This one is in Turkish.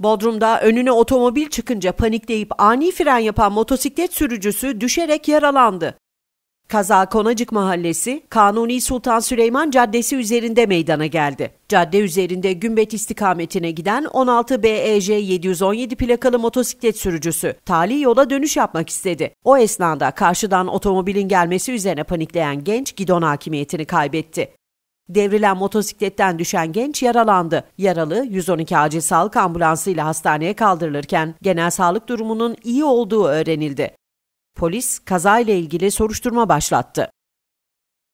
Bodrum'da önüne otomobil çıkınca panikleyip ani fren yapan motosiklet sürücüsü düşerek yaralandı. Kaza Konacık Mahallesi, Kanuni Sultan Süleyman Caddesi üzerinde meydana geldi. Cadde üzerinde Gümbet istikametine giden 16 BEJ 717 plakalı motosiklet sürücüsü tali yola dönüş yapmak istedi. O esnada karşıdan otomobilin gelmesi üzerine panikleyen genç gidon hakimiyetini kaybetti. Devrilen motosikletten düşen genç yaralandı. Yaralı 112 acil sağlık ambulansıyla hastaneye kaldırılırken genel sağlık durumunun iyi olduğu öğrenildi. Polis kazayla ilgili soruşturma başlattı.